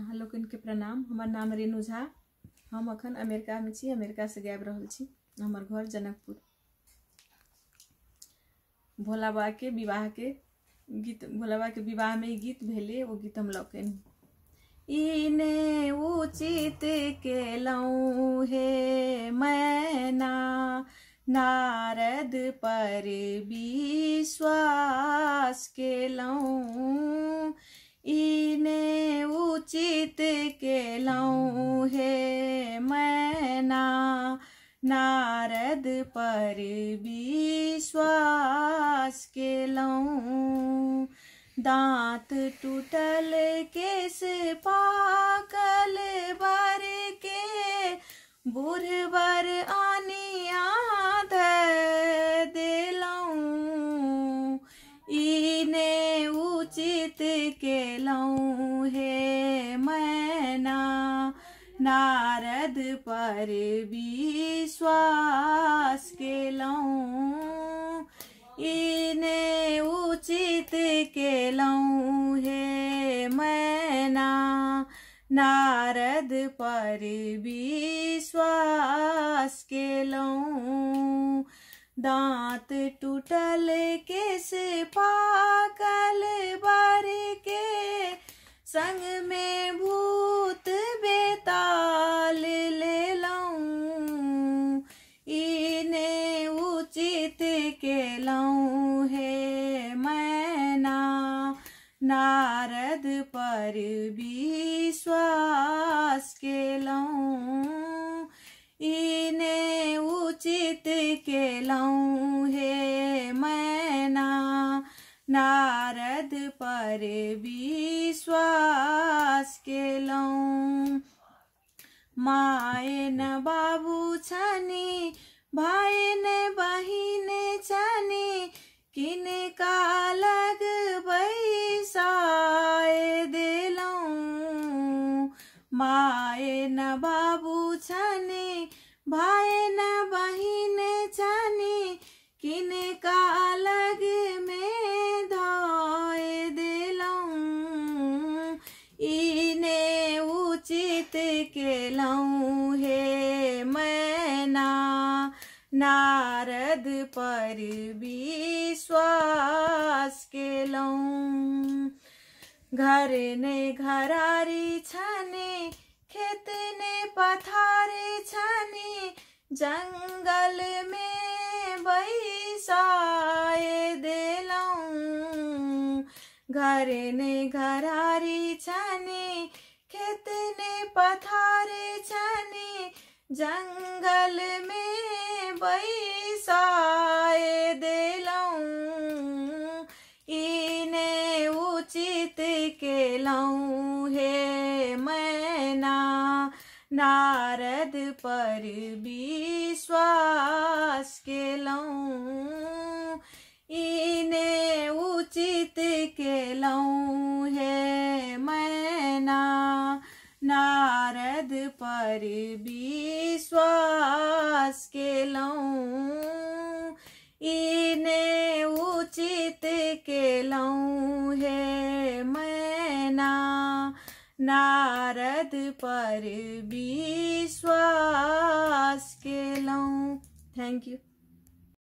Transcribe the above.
अहाँ लोग के प्रणाम हमार नाम रेणु झा हम अखन अमेरिका में छी अमेरिका से गायब रहल छी हमार घर जनकपुर भोला बाबा के विवाह के गीत भोला बाबा के विवाह में गीत भेले वो गीत हम लौकनी इने उचित के लऊ हे मैना नारद पर विश्वास के लऊ इने जीत के लऊँ हे मैना नारद पर विश्वास के लऊँ दांत टूटल केस पाकल बर के बुढ़ बर लऊँ हे मैना नारद पर विश्वास के लऊँ उचित के हे मैना नारद पर विश्वास के लऊँ दांत टूटल केस पाकल बर संग में भूत बेताल ले इने उचित के लाऊं हे मैना नारद पर विश्वास के लाऊं इने उचित के लाऊं कैद पर विश्वास के माए न बाबू छनी भाई भाइन बहिन छनी किन का कालग बैसाए बाबू छनी भाई न भाइन के लऊँ हे मैना नारद पर विश्वास के लऊँ घर ने घरारी छने खेत ने पथारी छने जंगल में बैसाए देलौँ घर ने घरारी छने इतने पथारे छने जंगल में बैसाए देलऊं इने उचित के हे मैना नारद पर विश्वास के पद पर विश्वास के इने उचित के हे मैना नारद पर विश्वास के थैंक यू